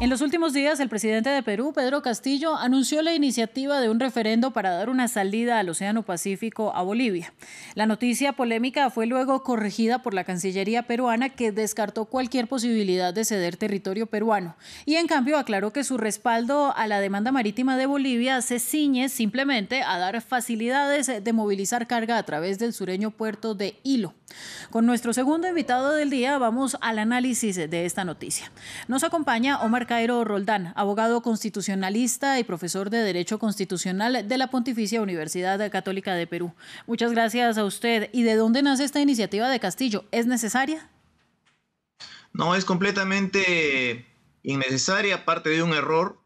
En los últimos días, el presidente de Perú, Pedro Castillo, anunció la iniciativa de un referendo para dar una salida al Océano Pacífico a Bolivia. La noticia polémica fue luego corregida por la Cancillería peruana, que descartó cualquier posibilidad de ceder territorio peruano y, en cambio, aclaró que su respaldo a la demanda marítima de Bolivia se ciñe simplemente a dar facilidades de movilizar carga a través del sureño puerto de Hilo. Con nuestro segundo invitado del día, vamos al análisis de esta noticia. Nos acompaña Omar Cairo Roldán, abogado constitucionalista y profesor de Derecho Constitucional de la Pontificia Universidad Católica de Perú. Muchas gracias a usted. ¿Y de dónde nace esta iniciativa de Castillo? ¿Es necesaria? No, es completamente innecesaria, aparte de un error,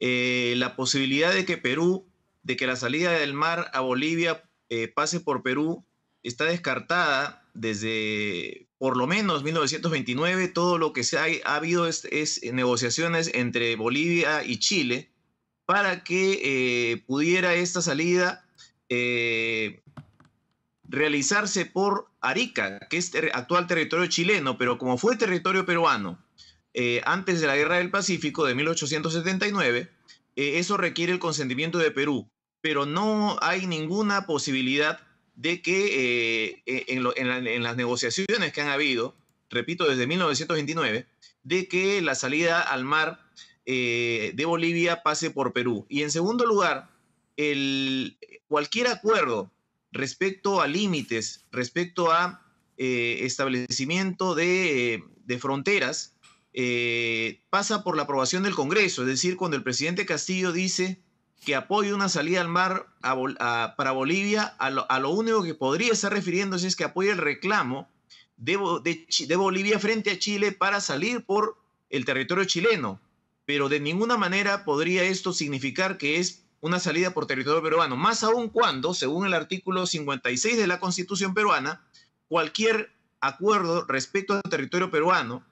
eh, la posibilidad de que Perú, de que la salida del mar a Bolivia eh, pase por Perú, está descartada desde por lo menos 1929. Todo lo que se ha, habido es, negociaciones entre Bolivia y Chile para que eh, pudiera esta salida eh, realizarse por Arica, que es actual territorio chileno, pero como fue territorio peruano eh, antes de la Guerra del Pacífico de 1879, eso requiere el consentimiento de Perú, pero no hay ninguna posibilidad de que eh, e, en, las negociaciones que han habido, repito, desde 1929, de que la salida al mar eh, de Bolivia pase por Perú. Y en segundo lugar, cualquier acuerdo respecto a límites, respecto a eh, establecimiento de, de fronteras, pasa por la aprobación del Congreso. Es decir, cuando el presidente Castillo dice que apoye una salida al mar para Bolivia, a lo, único que podría estar refiriéndose es que apoye el reclamo de, Bolivia frente a Chile para salir por el territorio chileno. Pero de ninguna manera podría esto significar que es una salida por territorio peruano, más aún cuando, según el artículo 56 de la Constitución peruana, cualquier acuerdo respecto al territorio peruano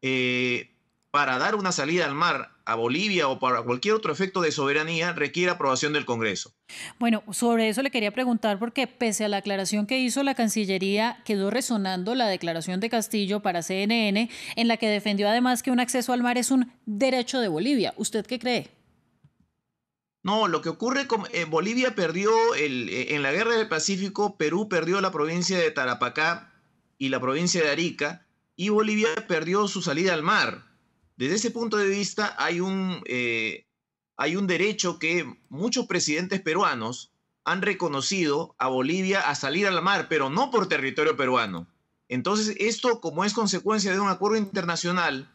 eh, para dar una salida al mar a Bolivia o para cualquier otro efecto de soberanía requiere aprobación del Congreso. Bueno, sobre eso le quería preguntar porque pese a la aclaración que hizo la Cancillería, quedó resonando la declaración de Castillo para CNN en la que defendió además que un acceso al mar es un derecho de Bolivia. ¿Usted qué cree? No, lo que ocurre es que Bolivia perdió en la guerra del Pacífico, Perú perdió la provincia de Tarapacá y la provincia de Arica y Bolivia perdió su salida al mar. Desde ese punto de vista hay un, eh, hay un derecho que muchos presidentes peruanos han reconocido a Bolivia a salir al mar, pero no por territorio peruano. Entonces, esto como es consecuencia de un acuerdo internacional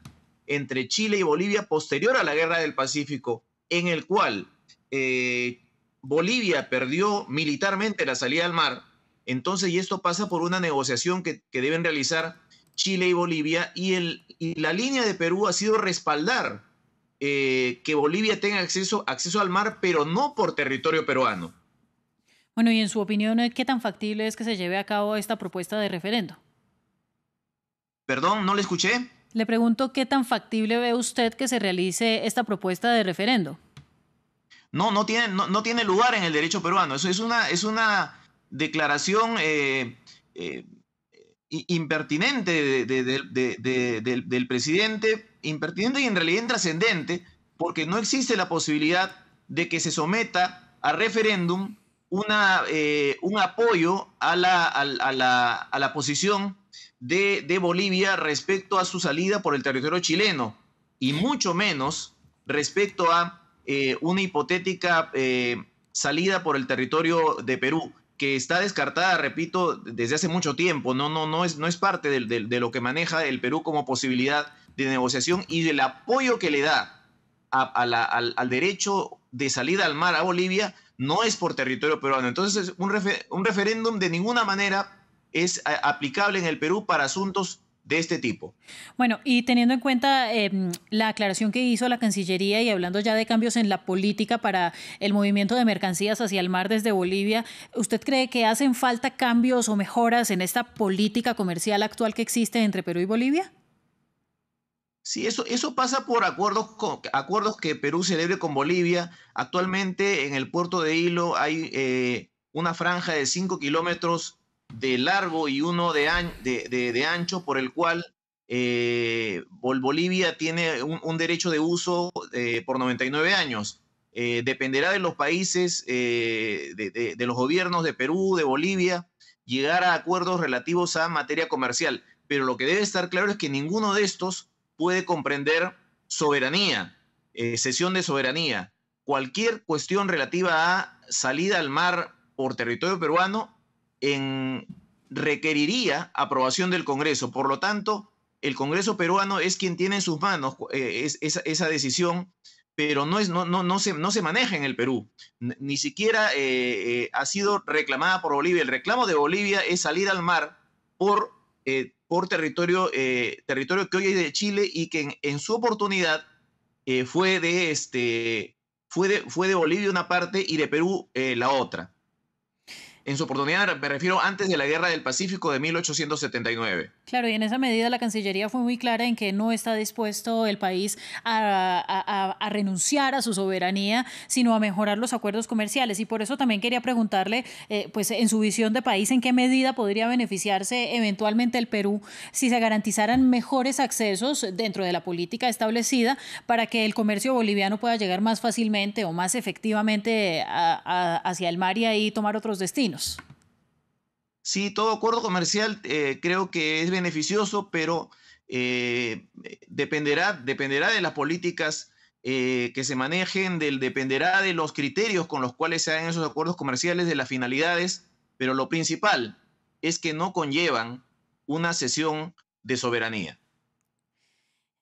entre Chile y Bolivia posterior a la Guerra del Pacífico, en el cual eh, Bolivia perdió militarmente la salida al mar, entonces, y esto pasa por una negociación que deben realizar Chile y Bolivia, y, el, la línea de Perú ha sido respaldar eh, que Bolivia tenga acceso, acceso al mar, pero no por territorio peruano. Bueno, y en su opinión, eh, ¿qué tan factible es que se lleve a cabo esta propuesta de referendo? Perdón, no le escuché. Le pregunto qué tan factible ve usted que se realice esta propuesta de referendo. No, no tiene, tiene lugar en el derecho peruano. Eso es una, es una declaración eh, impertinente del, presidente, impertinente y en realidad trascendente, porque no existe la posibilidad de que se someta a referéndum una, eh, un apoyo a la, la, posición de, Bolivia respecto a su salida por el territorio chileno y mucho menos respecto a eh, una hipotética eh, salida por el territorio de Perú que está descartada, repito, desde hace mucho tiempo. No, no, no, es, no es parte de, lo que maneja el Perú como posibilidad de negociación y del apoyo que le da al, derecho de salida al mar a Bolivia no es por territorio peruano. Entonces, un, un referéndum de ninguna manera es eh, aplicable en el Perú para asuntos de este tipo. Bueno, y teniendo en cuenta em, la aclaración que hizo la Cancillería y hablando ya de cambios en la política para el movimiento de mercancías hacia el mar desde Bolivia, ¿usted cree que hacen falta cambios o mejoras en esta política comercial actual que existe entre Perú y Bolivia? Sí, eso, eso pasa por acuerdos, acuerdos que Perú celebre con Bolivia. Actualmente en el puerto de Hilo hay eh, una franja de 5 kilómetros de largo y uno de, de, ancho, por el cual eh, Bolivia tiene un, derecho de uso eh, por 99 años. Eh, dependerá de los países, de, los gobiernos de Perú, de Bolivia, llegar a acuerdos relativos a materia comercial. Pero lo que debe estar claro es que ninguno de estos puede comprender soberanía, cesión de soberanía. Cualquier cuestión relativa a salida al mar por territorio peruano en, requeriría aprobación del Congreso. Por lo tanto, el Congreso peruano es quien tiene en sus manos eh, esa, decisión, pero no, es, no, no, se, maneja en el Perú. Ni siquiera eh, eh, ha sido reclamada por Bolivia. El reclamo de Bolivia es salir al mar por, por territorio, territorio que hoy es de Chile y que en, su oportunidad fue de este... Fue fue de Bolivia una parte y de Perú la otra en su oportunidad, me refiero antes de la Guerra del Pacífico de 1879. Claro, y en esa medida la Cancillería fue muy clara en que no está dispuesto el país a, renunciar a su soberanía, sino a mejorar los acuerdos comerciales. Y por eso también quería preguntarle, eh, pues en su visión de país, en qué medida podría beneficiarse eventualmente el Perú si se garantizaran mejores accesos dentro de la política establecida para que el comercio boliviano pueda llegar más fácilmente o más efectivamente hacia el mar y ahí tomar otros destinos. Sí, todo acuerdo comercial eh, creo que es beneficioso, pero eh, dependerá, dependerá de las políticas eh, que se manejen, dependerá de los criterios con los cuales se hagan esos acuerdos comerciales, de las finalidades, pero lo principal es que no conllevan una cesión de soberanía.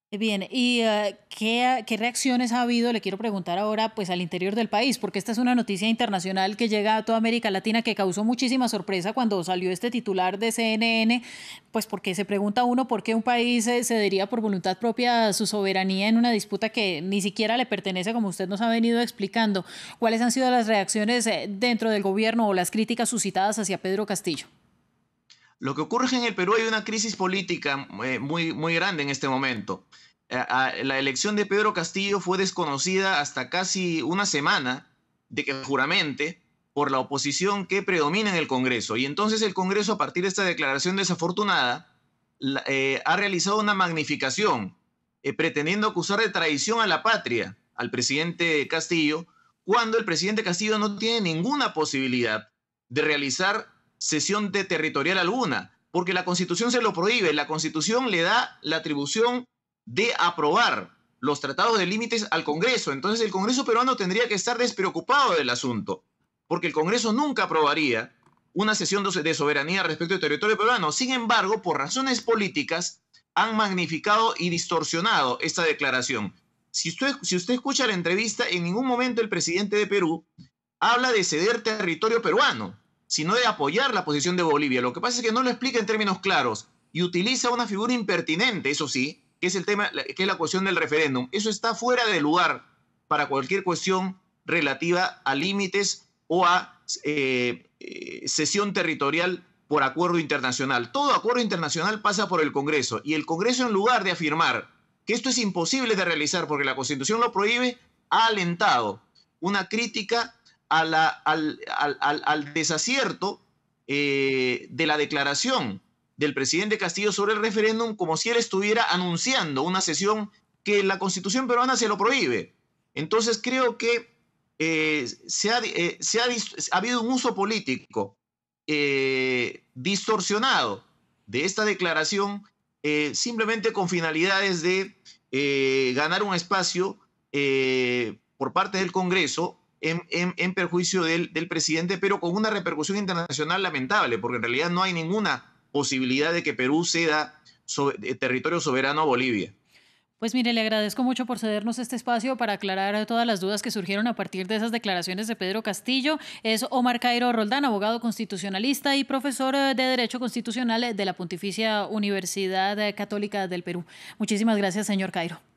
Bien, ¿y eh, ¿qué, reacciones ha habido? Le quiero preguntar ahora pues al interior del país, porque esta es una noticia internacional que llega a toda América Latina que causó muchísima sorpresa cuando salió este titular de CNN, pues porque se pregunta uno por qué un país eh, cedería por voluntad propia su soberanía en una disputa que ni siquiera le pertenece, como usted nos ha venido explicando. ¿Cuáles han sido las reacciones eh, dentro del gobierno o las críticas suscitadas hacia Pedro Castillo? Lo que ocurre en el Perú hay una crisis política eh, muy, muy grande en este momento. Eh, ah, la elección de Pedro Castillo fue desconocida hasta casi una semana de que juramente por la oposición que predomina en el Congreso. Y entonces el Congreso, a partir de esta declaración desafortunada, eh, ha realizado una magnificación, pretendiendo acusar de traición a la patria al presidente Castillo, cuando el presidente Castillo no tiene ninguna posibilidad de realizar sesión de territorial alguna, porque la Constitución se lo prohíbe. La Constitución le da la atribución de aprobar los tratados de límites al Congreso. Entonces el Congreso peruano tendría que estar despreocupado del asunto, porque el Congreso nunca aprobaría una sesión de soberanía respecto al territorio peruano. Sin embargo, por razones políticas, han magnificado y distorsionado esta declaración. Si usted, si usted escucha la entrevista, en ningún momento el presidente de Perú habla de ceder territorio peruano sino de apoyar la posición de Bolivia. Lo que pasa es que no lo explica en términos claros y utiliza una figura impertinente, eso sí, que es el tema, que es la cuestión del referéndum. Eso está fuera de lugar para cualquier cuestión relativa a límites o a cesión eh, eh, territorial por acuerdo internacional. Todo acuerdo internacional pasa por el Congreso y el Congreso en lugar de afirmar que esto es imposible de realizar porque la Constitución lo prohíbe, ha alentado una crítica al, desacierto eh, de la declaración del presidente Castillo sobre el referéndum como si él estuviera anunciando una sesión que la constitución peruana se lo prohíbe. Entonces creo que eh, se, ha, eh, ha, habido un uso político distorsionado de esta declaración simplemente con finalidades de ganar un espacio por parte del Congreso en, perjuicio del, presidente, pero con una repercusión internacional lamentable, porque en realidad no hay ninguna posibilidad de que Perú ceda eh, territorio soberano a Bolivia. Pues mire, le agradezco mucho por cedernos este espacio para aclarar todas las dudas que surgieron a partir de esas declaraciones de Pedro Castillo. Es Omar Cairo Roldán, abogado constitucionalista y profesor eh, de Derecho Constitucional de la Pontificia Universidad Católica del Perú. Muchísimas gracias, señor Cairo.